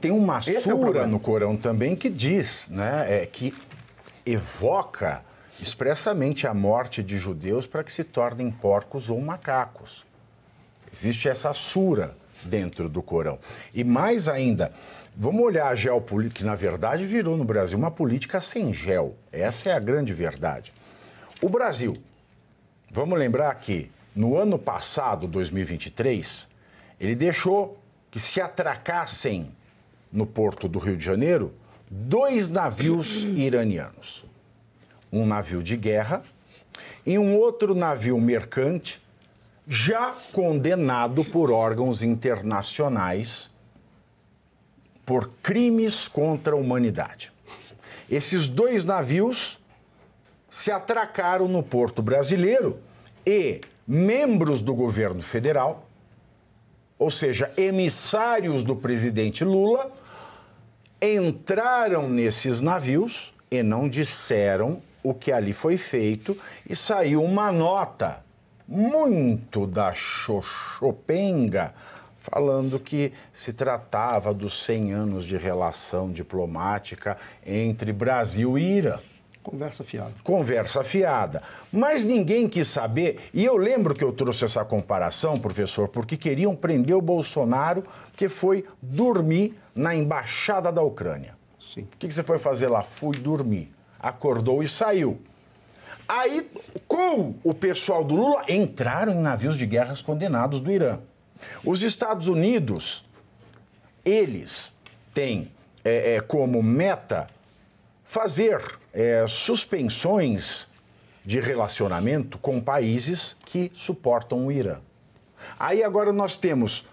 Tem uma sura é no Corão também que diz, né, é, que evoca expressamente a morte de judeus para que se tornem porcos ou macacos. Existe essa sura dentro do Corão. E mais ainda, vamos olhar a geopolítica, que na verdade virou no Brasil uma política sem gel. Essa é a grande verdade. O Brasil, vamos lembrar que no ano passado, 2023, ele deixou que se atracassem no porto do Rio de Janeiro, dois navios iranianos. Um navio de guerra e um outro navio mercante, já condenado por órgãos internacionais por crimes contra a humanidade. Esses dois navios se atracaram no porto brasileiro e membros do governo federal, ou seja, emissários do presidente Lula, entraram nesses navios e não disseram o que ali foi feito e saiu uma nota muito da xoxopenga falando que se tratava dos 100 anos de relação diplomática entre Brasil e Ira. Conversa fiada. Conversa fiada. Mas ninguém quis saber, e eu lembro que eu trouxe essa comparação, professor, porque queriam prender o Bolsonaro, que foi dormir na embaixada da Ucrânia. Sim. O que você foi fazer lá? Fui dormir. Acordou e saiu. Aí, com o pessoal do Lula, entraram em navios de guerras condenados do Irã. Os Estados Unidos, eles têm é, é, como meta fazer é, suspensões de relacionamento com países que suportam o Irã. Aí agora nós temos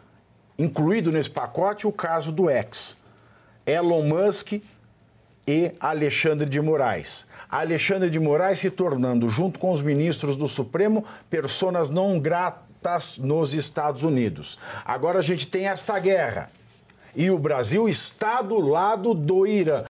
incluído nesse pacote o caso do ex, Elon Musk e Alexandre de Moraes. Alexandre de Moraes se tornando, junto com os ministros do Supremo, personas não gratas nos Estados Unidos. Agora a gente tem esta guerra e o Brasil está do lado do Irã.